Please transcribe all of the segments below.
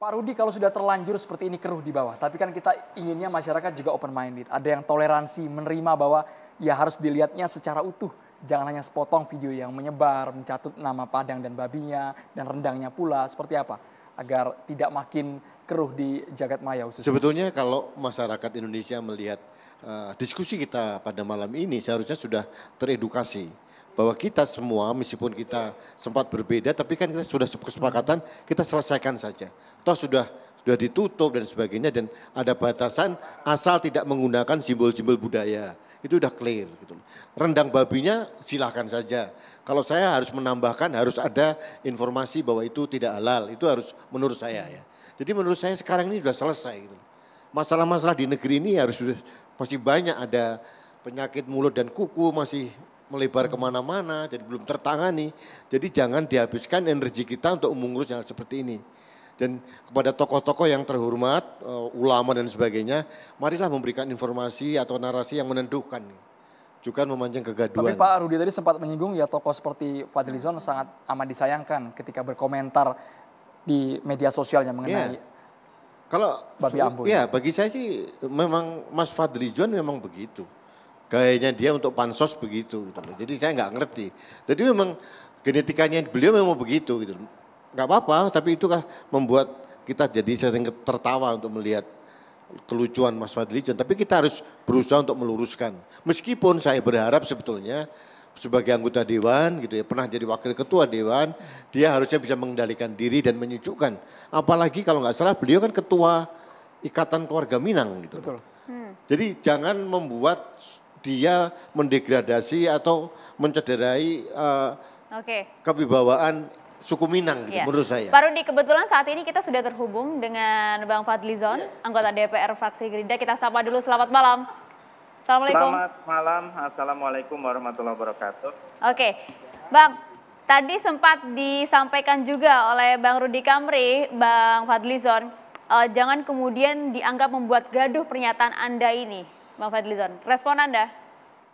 Pak Rudi kalau sudah terlanjur seperti ini keruh di bawah, tapi kan kita inginnya masyarakat juga open minded. Ada yang toleransi menerima bahwa ya harus dilihatnya secara utuh, jangan hanya sepotong video yang menyebar, mencatut nama Padang dan babinya dan rendangnya pula. Seperti apa? Agar tidak makin keruh di jagat maya khususnya. Sebetulnya kalau masyarakat Indonesia melihat uh, diskusi kita pada malam ini seharusnya sudah teredukasi bahwa kita semua meskipun kita sempat berbeda tapi kan kita sudah kesepakatan kita selesaikan saja. Toh sudah sudah ditutup dan sebagainya dan ada batasan asal tidak menggunakan simbol-simbol budaya. Itu sudah clear gitu. Rendang babinya silahkan saja. Kalau saya harus menambahkan harus ada informasi bahwa itu tidak halal. Itu harus menurut saya ya. Jadi menurut saya sekarang ini sudah selesai gitu. Masalah-masalah di negeri ini harus masih banyak ada penyakit mulut dan kuku masih melebar kemana-mana, jadi belum tertangani. Jadi jangan dihabiskan energi kita untuk mengurus yang seperti ini. Dan kepada tokoh-tokoh yang terhormat, eh, ulama dan sebagainya, marilah memberikan informasi atau narasi yang menentukan. Juga memancing kegaduhan. Tapi Pak Rudi tadi sempat menyinggung ya tokoh seperti Fadlizon sangat amat disayangkan ketika berkomentar di media sosialnya mengenai yeah. Kalau Babi Ambon. Ya, bagi saya sih memang Mas Fadli John memang begitu gayanya dia untuk pansos begitu gitu loh. Jadi saya nggak ngerti. Jadi memang genetikanya beliau memang begitu gitu. Nggak apa-apa, tapi itu kan membuat kita jadi sering tertawa untuk melihat kelucuan Mas Fadli John. Tapi kita harus berusaha untuk meluruskan. Meskipun saya berharap sebetulnya sebagai anggota dewan gitu ya pernah jadi wakil ketua dewan dia harusnya bisa mengendalikan diri dan menyejukkan apalagi kalau nggak salah beliau kan ketua ikatan keluarga Minang gitu Betul. Hmm. jadi jangan membuat dia mendegradasi atau mencederai uh, eh, okay. kebibawaan suku Minang gitu, ya. menurut saya. Pak Rudi, kebetulan saat ini kita sudah terhubung dengan Bang Fadlizon, yes. Iya. anggota DPR Faksi Gerindra. Kita sapa dulu, selamat malam. Assalamualaikum. Selamat malam, Assalamualaikum warahmatullahi wabarakatuh. Oke, okay. Bang, tadi sempat disampaikan juga oleh Bang Rudi Kamri, Bang Fadlizon, uh, eh, jangan kemudian dianggap membuat gaduh pernyataan Anda ini. Bang Fadlizon. Respon Anda?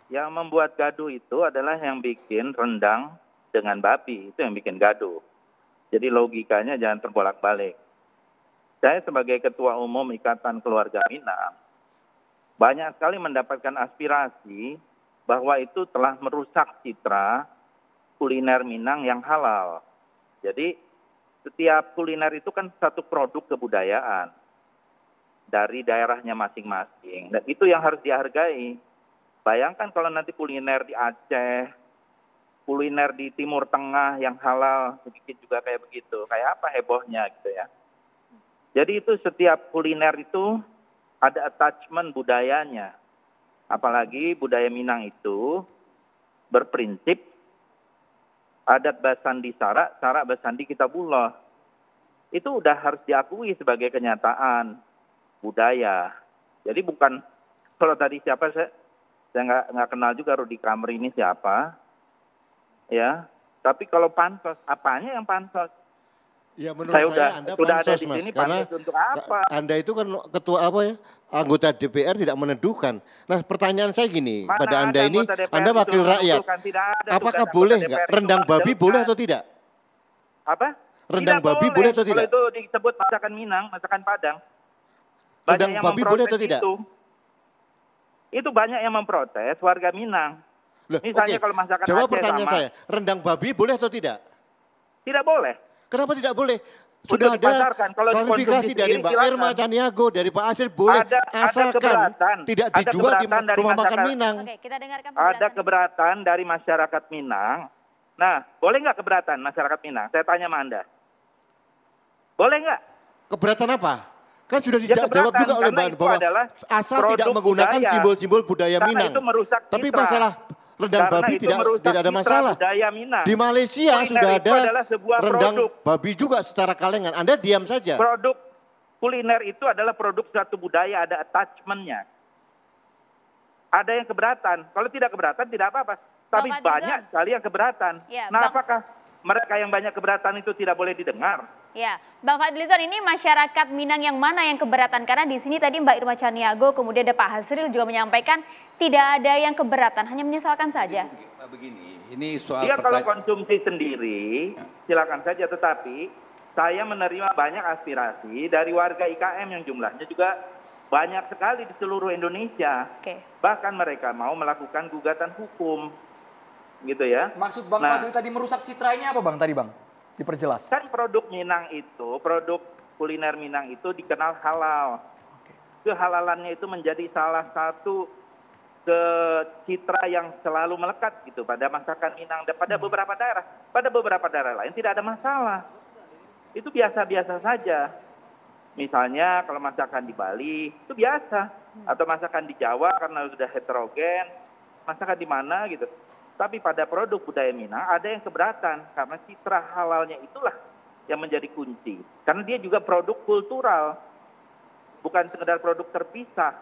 Yang membuat gaduh itu adalah yang bikin rendang dengan babi. Itu yang bikin gaduh. Jadi logikanya jangan terbolak-balik. Saya sebagai Ketua Umum Ikatan Keluarga Minang, banyak sekali mendapatkan aspirasi bahwa itu telah merusak citra kuliner Minang yang halal. Jadi setiap kuliner itu kan satu produk kebudayaan dari daerahnya masing-masing. Dan itu yang harus dihargai. Bayangkan kalau nanti kuliner di Aceh, kuliner di Timur Tengah yang halal, sedikit juga kayak begitu. Kayak apa hebohnya gitu ya. Jadi itu setiap kuliner itu ada attachment budayanya. Apalagi budaya Minang itu berprinsip adat basandi sara, sara basandi kita buloh. Itu udah harus diakui sebagai kenyataan budaya. Jadi bukan kalau tadi siapa saya saya nggak nggak kenal juga Rudi Kamri ini siapa, ya. Tapi kalau pansos, apanya yang pansos? Ya menurut saya, saya udah, Anda sudah pansos, ada di mas, Pansos karena untuk apa? Anda itu kan ketua apa ya? Anggota DPR tidak meneduhkan. Nah pertanyaan saya gini, Mana pada Anda ini, Anda wakil rakyat. Apakah boleh nggak? Rendang babi boleh atau tidak? Apa? Rendang tidak babi boleh, boleh atau tidak? Kalau itu disebut masakan Minang, masakan Padang rendang Udang yang babi boleh atau tidak? Itu, itu banyak yang memprotes warga Minang. Loh, Misalnya okay. kalau masakan Jawab Aceh pertanyaan sama, saya, rendang babi boleh atau tidak? Tidak boleh. Kenapa tidak boleh? Sudah ada klarifikasi dari Mbak silakan. Irma Caniago, dari Pak Asir boleh ada, asalkan ada tidak dijual di rumah makan Minang. Oke, kita dengarkan ada keberatan dari masyarakat Minang. Nah, boleh nggak keberatan masyarakat Minang? Saya tanya sama Anda. Boleh nggak? Keberatan apa? Kan sudah dijawab ya, juga oleh Mbak bahwa asal tidak menggunakan simbol-simbol budaya, Minang. Tapi masalah rendang Karena babi tidak tidak ada masalah. Di Malaysia Kuliner sudah ada rendang produk. babi juga secara kalengan. Anda diam saja. Produk kuliner itu adalah produk suatu budaya, ada attachmentnya. Ada yang keberatan. Kalau tidak keberatan tidak apa-apa. Tapi Bapak banyak sekali yang keberatan. Ya, nah, bang. apakah mereka yang banyak keberatan itu tidak boleh didengar? Ya, Bang Fadlizon ini masyarakat Minang yang mana yang keberatan? Karena di sini tadi Mbak Irma Caniago, kemudian ada Pak Hasril juga menyampaikan tidak ada yang keberatan, hanya menyesalkan saja. Begini, ini soal Dia kalau konsumsi sendiri, silakan saja. Tetapi saya menerima banyak aspirasi dari warga IKM yang jumlahnya juga banyak sekali di seluruh Indonesia. Oke. Bahkan mereka mau melakukan gugatan hukum, gitu ya. Maksud Bang nah, Fadli tadi merusak citranya apa Bang tadi Bang? Diperjelas. Kan produk Minang itu, produk kuliner Minang itu dikenal halal. Okay. Kehalalannya itu menjadi salah satu ke citra yang selalu melekat gitu pada masakan Minang dan pada hmm. beberapa daerah. Pada beberapa daerah lain tidak ada masalah. Itu biasa-biasa saja. Misalnya kalau masakan di Bali itu biasa hmm. atau masakan di Jawa karena sudah heterogen, masakan di mana gitu. Tapi pada produk budaya mina ada yang keberatan karena citra halalnya itulah yang menjadi kunci. Karena dia juga produk kultural, bukan sekedar produk terpisah.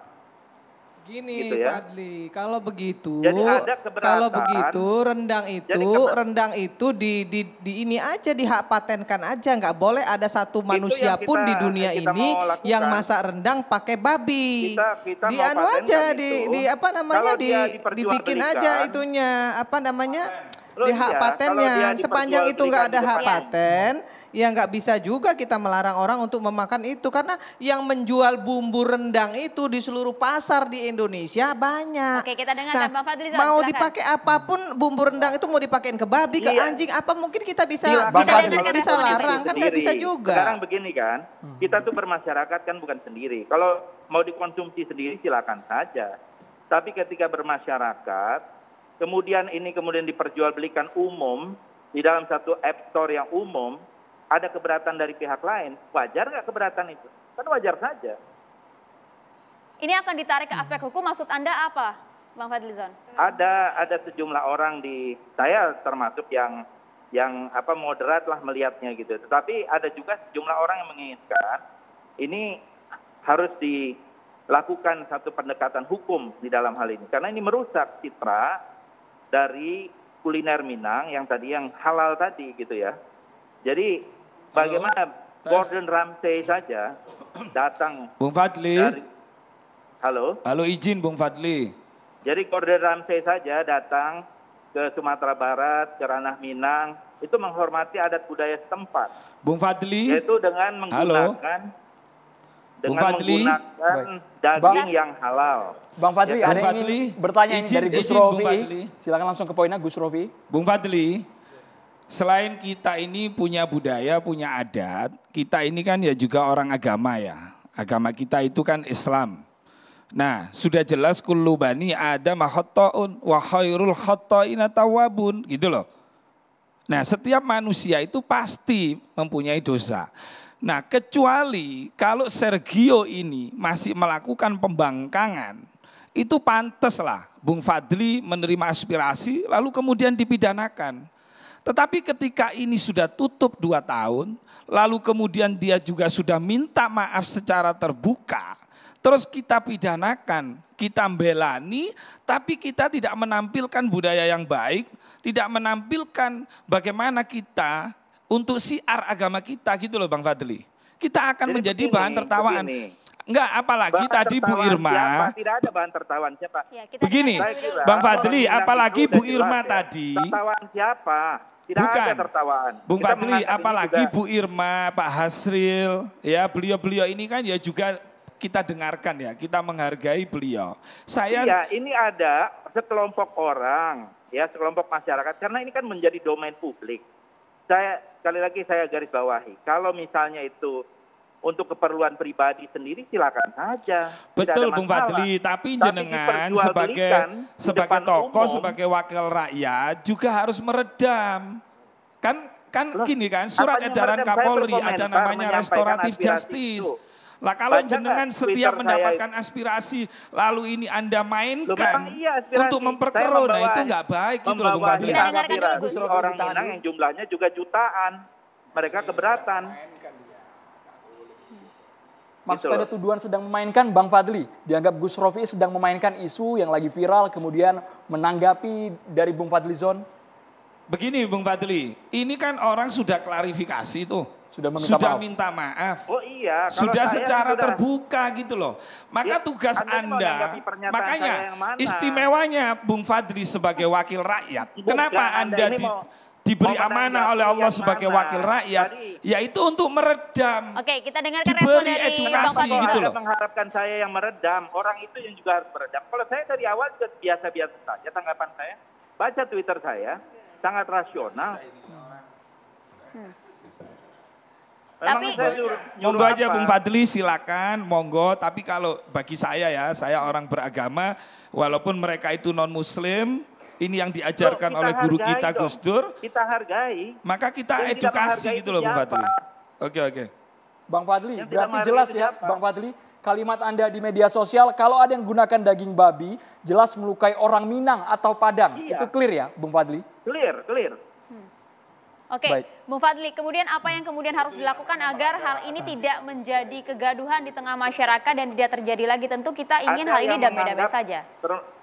Gini gitu ya. Fadli, kalau begitu, kalau begitu rendang itu, rendang itu di, di, di ini aja dipatenkan aja, nggak boleh ada satu manusia kita, pun di dunia ini yang masak rendang pakai babi. di anu aja, di, di apa namanya, di, dibikin aja itunya, apa namanya? di hak ya, patennya sepanjang itu nggak ada kan hak paten, ya nggak bisa juga kita melarang orang untuk memakan itu karena yang menjual bumbu rendang itu di seluruh pasar di Indonesia banyak. Oke, kita dengar nah, Bang Fadli. Mau dipakai apapun bumbu rendang itu mau dipakein ke babi, iya. ke anjing, apa mungkin kita bisa iya, bisa bisa larang kan nggak bisa juga. Sekarang begini kan, hmm. kita tuh bermasyarakat kan bukan sendiri. Kalau mau dikonsumsi sendiri silakan saja. Tapi ketika bermasyarakat, kemudian ini kemudian diperjualbelikan umum di dalam satu app store yang umum, ada keberatan dari pihak lain, wajar nggak keberatan itu? Kan wajar saja. Ini akan ditarik ke aspek hukum, maksud Anda apa, Bang Fadlizon? Ada ada sejumlah orang di saya termasuk yang yang apa moderat lah melihatnya gitu. Tetapi ada juga sejumlah orang yang menginginkan ini harus dilakukan satu pendekatan hukum di dalam hal ini karena ini merusak citra dari kuliner Minang yang tadi yang halal tadi gitu ya. Jadi bagaimana tes. Gordon Ramsay saja datang Bung Fadli. Dari, halo. Halo izin Bung Fadli. Jadi Gordon Ramsay saja datang ke Sumatera Barat, ke ranah Minang, itu menghormati adat budaya setempat. Bung Fadli. Yaitu dengan menggunakan Halo dengan Fadli. menggunakan Baik. daging Bang, yang halal. Bang Fadli, ya, ada Bung Fadli, ingin bertanya izin, dari Gus Rofi. Silakan langsung ke poinnya Gus Rofi. Bung Fadli, selain kita ini punya budaya, punya adat, kita ini kan ya juga orang agama ya. Agama kita itu kan Islam. Nah, sudah jelas kulubani ada mahotoun wa khairul tawabun gitu loh. Nah, setiap manusia itu pasti mempunyai dosa. Nah, kecuali kalau Sergio ini masih melakukan pembangkangan, itu pantaslah Bung Fadli menerima aspirasi lalu kemudian dipidanakan. Tetapi ketika ini sudah tutup dua tahun, lalu kemudian dia juga sudah minta maaf secara terbuka, terus kita pidanakan, kita belani, tapi kita tidak menampilkan budaya yang baik, tidak menampilkan bagaimana kita untuk siar agama kita gitu loh Bang Fadli. Kita akan Jadi menjadi begini, bahan tertawaan. Enggak, apalagi bahan tadi Bu Irma. Siapa? Tidak ada bahan tertawaan siapa? Ya, Begini, kira, Bang Fadli, apalagi Bu Irma ya. tadi. Tertawaan siapa? Tidak Bukan. ada tertawaan. Bung kita Fadli, apalagi juga. Bu Irma, Pak Hasril, ya beliau-beliau ini kan ya juga kita dengarkan ya, kita menghargai beliau. Saya Ya, ini ada sekelompok orang, ya sekelompok masyarakat karena ini kan menjadi domain publik. Saya sekali lagi saya garis bawahi, kalau misalnya itu untuk keperluan pribadi sendiri silakan saja. Betul Bung Fadli, tapi, tapi jenengan sebagai sebagai tokoh, umum, sebagai wakil rakyat juga harus meredam. Kan kan Loh, gini kan surat edaran Kapolri ada namanya restoratif justice. Itu lah kalau Baca jenengan setiap Twitter mendapatkan saya... aspirasi lalu ini Anda mainkan iya, untuk memperkeruh nah itu nggak baik gitu loh Bung Fadli. Kita dengarkan dulu orang Minang yang jumlahnya juga jutaan. Mereka iya, keberatan. Maksudnya gitu ada tuduhan sedang memainkan Bang Fadli. Dianggap Gus Rofi sedang memainkan isu yang lagi viral kemudian menanggapi dari Bung Fadli Zon. Begini Bung Fadli, ini kan orang sudah klarifikasi tuh sudah sudah maaf. minta maaf. Oh iya. Kalau sudah secara sudah... terbuka gitu loh. Maka ya, tugas Anda, anda makanya istimewanya Bung Fadli sebagai wakil rakyat. Bukan, Kenapa Anda, anda di, diberi amanah oleh Allah sebagai mana? wakil rakyat, Jadi, yaitu untuk meredam. Oke, kita dengarkan diberi dari edukasi Bapak gitu loh. mengharapkan saya yang meredam, orang itu yang juga harus meredam. Kalau saya dari awal juga biasa-biasa saja tanggapan saya. Baca Twitter saya, sangat rasional. Hmm. Tapi monggo aja Bung Fadli silakan, monggo. Tapi kalau bagi saya ya, saya orang beragama, walaupun mereka itu non Muslim, ini yang diajarkan loh, oleh guru kita dong. Gus Dur. Kita hargai. Maka kita Jadi edukasi gitu loh Bung Fadli. Oke oke. Bang Fadli, yang berarti jelas ya siapa? Bang Fadli, kalimat Anda di media sosial kalau ada yang gunakan daging babi jelas melukai orang Minang atau Padang. Iya. Itu clear ya Bung Fadli? Clear, clear. Oke, okay. Bung kemudian apa yang kemudian harus dilakukan agar hal ini tidak menjadi kegaduhan di tengah masyarakat dan tidak terjadi lagi? Tentu kita ingin hal ini damai-damai saja.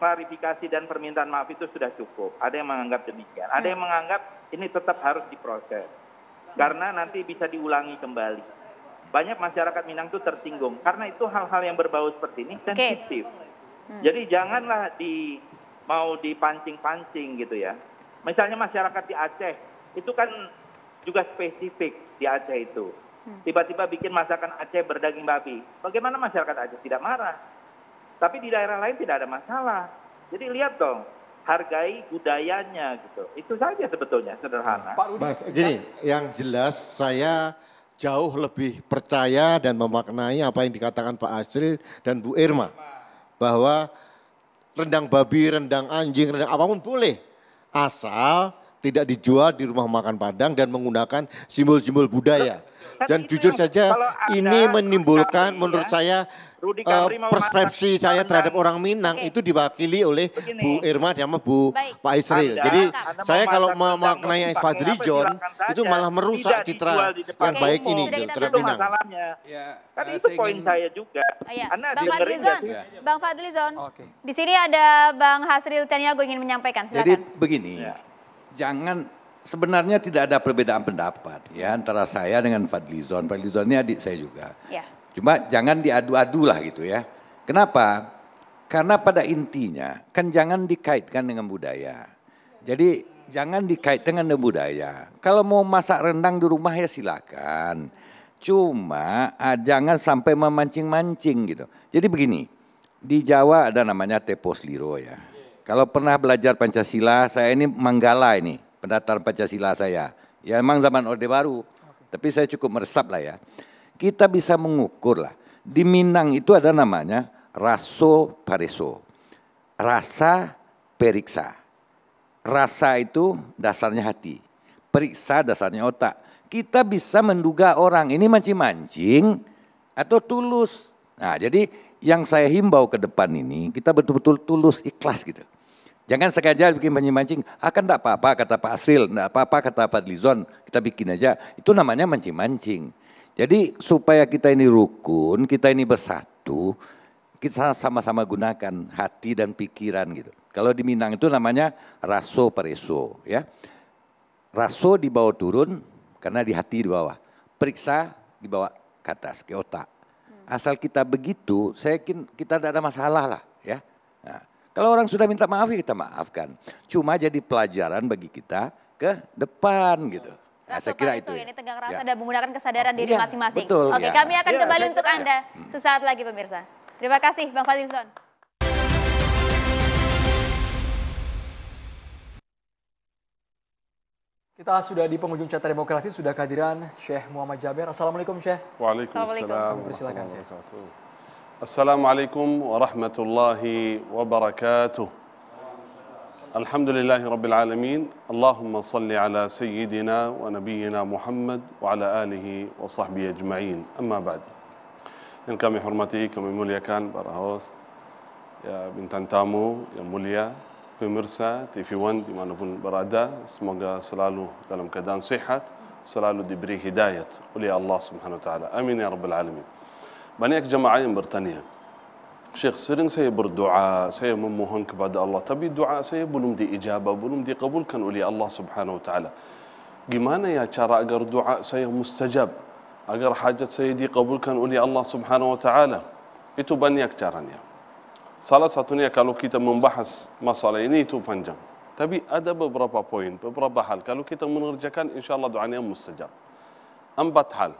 Klarifikasi dan permintaan maaf itu sudah cukup. Ada yang menganggap demikian. Ada yang hmm. menganggap ini tetap harus diproses. Karena nanti bisa diulangi kembali. Banyak masyarakat Minang itu tertinggung. Karena itu hal-hal yang berbau seperti ini sensitif. Okay. Hmm. Jadi janganlah di mau dipancing-pancing gitu ya. Misalnya masyarakat di Aceh itu kan juga spesifik di Aceh itu. Hmm. Tiba-tiba bikin masakan Aceh berdaging babi. Bagaimana masyarakat Aceh tidak marah? Tapi di daerah lain tidak ada masalah. Jadi lihat dong, hargai budayanya gitu. Itu saja sebetulnya sederhana. Mas, gini, yang jelas saya jauh lebih percaya dan memaknai apa yang dikatakan Pak Asril dan Bu Irma bahwa rendang babi, rendang anjing, rendang apapun boleh asal tidak dijual di rumah makan Padang dan menggunakan simbol-simbol budaya. Dan jujur saja ini menimbulkan menurut ya, saya uh, persepsi saya saya terhadap orang Minang okay. itu diwakili oleh Begini. Bu Irma sama Bu Baik. Pak Isril. Anda, Jadi anda saya kalau memaknai Fadli John itu malah merusak citra yang okay. baik ini gitu, terhadap Minang. Ya, kan uh, itu poin ingin... saya juga. Oh, ya. Anda Bang Fadli Zon, ya. Bang Fadli John. Okay. Di sini ada Bang Hasril Taniago ingin menyampaikan. Silakan. Jadi begini, ya jangan sebenarnya tidak ada perbedaan pendapat ya antara saya dengan Fadlizon. Fadlizon ini adik saya juga. Ya. Cuma jangan diadu-adu lah gitu ya. Kenapa? Karena pada intinya kan jangan dikaitkan dengan budaya. Jadi jangan dikait dengan budaya. Kalau mau masak rendang di rumah ya silakan. Cuma ah, jangan sampai memancing-mancing gitu. Jadi begini, di Jawa ada namanya tepos liro ya kalau pernah belajar Pancasila, saya ini Manggala ini, pendatar Pancasila saya. Ya emang zaman Orde Baru, tapi saya cukup meresap lah ya. Kita bisa mengukur lah. Di Minang itu ada namanya raso pareso. Rasa periksa. Rasa itu dasarnya hati. Periksa dasarnya otak. Kita bisa menduga orang ini mancing-mancing atau tulus. Nah jadi yang saya himbau ke depan ini kita betul-betul tulus ikhlas gitu. Jangan sengaja bikin mancing-mancing, akan ah, tidak kan apa-apa kata Pak Asril, tidak apa-apa kata Pak Fadlizon, kita bikin aja. Itu namanya mancing-mancing. Jadi supaya kita ini rukun, kita ini bersatu, kita sama-sama gunakan hati dan pikiran gitu. Kalau di Minang itu namanya raso pereso ya. Raso dibawa turun karena di hati di bawah. Periksa dibawa ke atas, ke otak asal kita begitu, saya yakin kita tidak ada masalah lah ya. Nah, kalau orang sudah minta maaf ya kita maafkan. Cuma jadi pelajaran bagi kita ke depan gitu. Nah, saya kira itu. Ya. Ini tegang rasa ya. dan menggunakan kesadaran oh, diri iya, masing-masing. Ya, Oke, ya. kami akan ya, kembali iya, untuk iya. Anda sesaat lagi pemirsa. Terima kasih Bang Fadilson. Kita sudah di penghujung Carta Demokrasi, sudah kehadiran Syekh Muhammad Jaber. Assalamualaikum Syekh. Waalaikumsalam. Persilakan Syekh. Assalamualaikum warahmatullahi wabarakatuh. الحمد لله رب العالمين اللهم صل على سيدنا ونبينا محمد وعلى آله وصحبه أجمعين أما بعد إن ba'd. حرمتي كم hormati, كان muliakan يا host, ya يا tamu pemirsa TV1 dimanapun berada, semoga selalu dalam keadaan sehat, selalu diberi hidayat oleh Allah Subhanahu Wa Taala. Amin ya Rabbal Alamin. Banyak jemaah yang bertanya, Syekh sering saya berdoa, saya memohon kepada Allah, tapi doa saya belum diijabah, belum dikabulkan oleh Allah Subhanahu Wa Taala. Gimana ya cara agar doa saya mustajab, agar hajat saya dikabulkan oleh Allah Subhanahu Wa Taala? Itu banyak caranya. salah satunya kalau kita membahas masalah ini itu panjang. Tapi ada beberapa poin, beberapa hal. Kalau kita mengerjakan, insya Allah doanya mustajab. Empat hal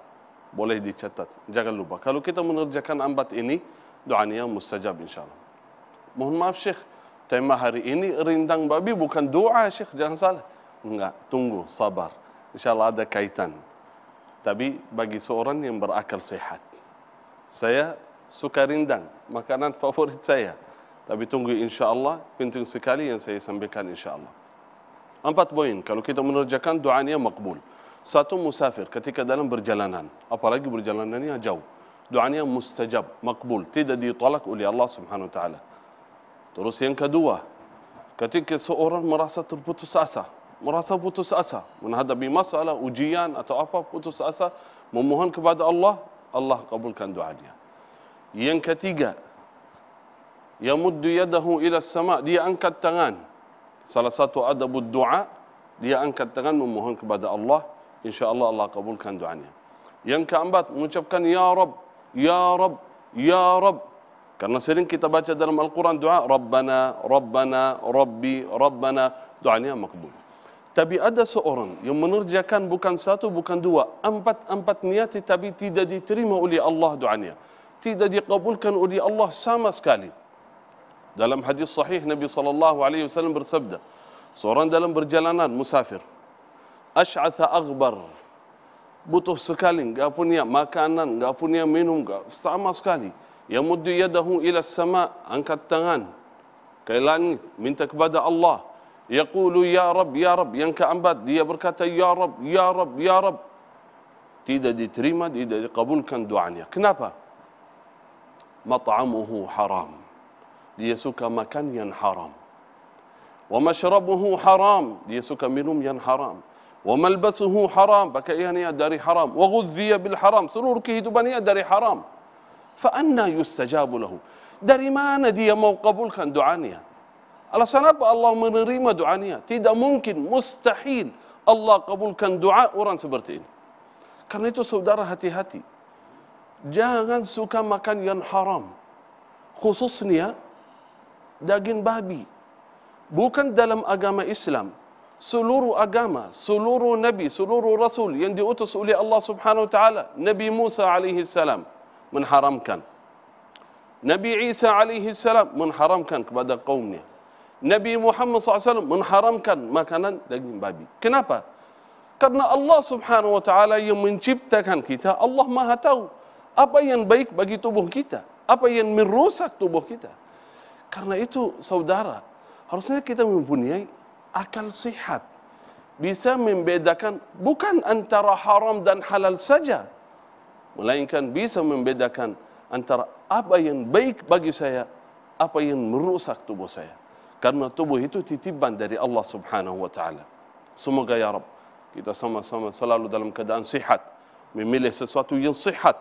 boleh dicatat, jangan lupa. Kalau kita mengerjakan empat ini, doanya mustajab insya Allah. Mohon maaf Syekh, tema hari ini rindang babi bukan doa Syekh, jangan salah. Enggak, tunggu, sabar. Insya Allah ada kaitan. Tapi bagi seorang yang berakal sehat, saya suka rindang, makanan favorit saya. Tapi tunggu insya Allah, penting sekali yang saya sampaikan insya Allah. Empat poin, kalau kita menerjakan doanya makbul. Satu musafir ketika dalam perjalanan, apalagi berjalanan yang jauh. Doanya mustajab, makbul, tidak ditolak oleh Allah subhanahu wa ta'ala. Terus yang kedua, ketika seorang merasa terputus asa, merasa putus asa, menghadapi masalah, ujian atau apa, putus asa, memohon kepada Allah, Allah kabulkan doanya. Yang ketiga, yamuddu yadahu ila sama, dia angkat tangan. Salah satu adabud doa, dia angkat tangan memohon kepada Allah, insya-Allah Allah kabulkan doanya. Yang keempat, mengucapkan ya Rabb, ya Rabb, ya Rabb. Karena sering kita baca dalam Al-Quran doa Rabbana, Rabbana, Rabbi, Rabbana Doanya makbul Tapi ada seorang yang menerjakan bukan satu, bukan dua Empat-empat niat tapi tidak diterima oleh Allah doanya tidak dikabulkan oleh Allah sama sekali. Dalam hadis sahih Nabi sallallahu alaihi wasallam bersabda, seorang dalam perjalanan musafir, asy'atha aghbar, butuh sekali enggak punya makanan, enggak punya minum, enggak sama sekali. Ya muddu yadahu ila sama angkat tangan ke langit minta kepada Allah. Yaqulu ya Rabb ya Rabb yang keempat dia berkata ya Rabb ya Rabb ya Rabb tidak diterima tidak dikabulkan doanya. Kenapa? مطعمه حرام ليسوك مكان حرام ومشربه حرام ليسوك منهم حرام وملبسه حرام يعني داري حرام وغذي بالحرام سرورك هدبني داري حرام فأنا يستجاب له داري ما ندي موقبول كان دعانيا على سنب الله من ريما دعانيا تيدا ممكن مستحيل الله قبول كان دعاء وران سبرتين كان يتو سودار هتي هتي jangan suka makan yang haram. Khususnya daging babi. Bukan dalam agama Islam. Seluruh agama, seluruh nabi, seluruh rasul yang diutus oleh Allah Subhanahu wa taala, Nabi Musa alaihi salam menharamkan. Nabi Isa alaihi salam menharamkan kepada kaumnya. Nabi Muhammad SAW menharamkan makanan daging babi. Kenapa? Karena Allah Subhanahu wa taala yang menciptakan kita, Allah Maha tahu. apa yang baik bagi tubuh kita, apa yang merusak tubuh kita. Karena itu saudara, harusnya kita mempunyai akal sehat. Bisa membedakan bukan antara haram dan halal saja. Melainkan bisa membedakan antara apa yang baik bagi saya, apa yang merusak tubuh saya. Karena tubuh itu titipan dari Allah subhanahu wa ta'ala. Semoga ya Rabb, kita sama-sama selalu dalam keadaan sehat Memilih sesuatu yang sehat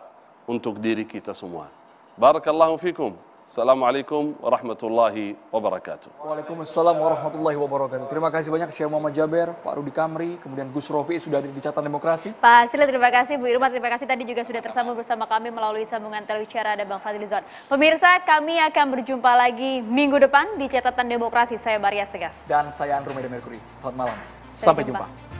untuk diri kita semua. Barakallahu fikum. Assalamualaikum warahmatullahi wabarakatuh. Waalaikumsalam warahmatullahi wabarakatuh. Terima kasih banyak Syekh Muhammad Jaber, Pak Rudi Kamri, kemudian Gus Rofi sudah di Catatan Demokrasi. Pak Sila terima kasih, Bu Irma terima kasih tadi juga sudah tersambung bersama kami melalui sambungan telewicara ada Bang Zon. Pemirsa, kami akan berjumpa lagi minggu depan di Catatan Demokrasi. Saya Maria Segaf. Dan saya Andrew Mercury. Selamat malam. Sampai, Sampai jumpa. jumpa.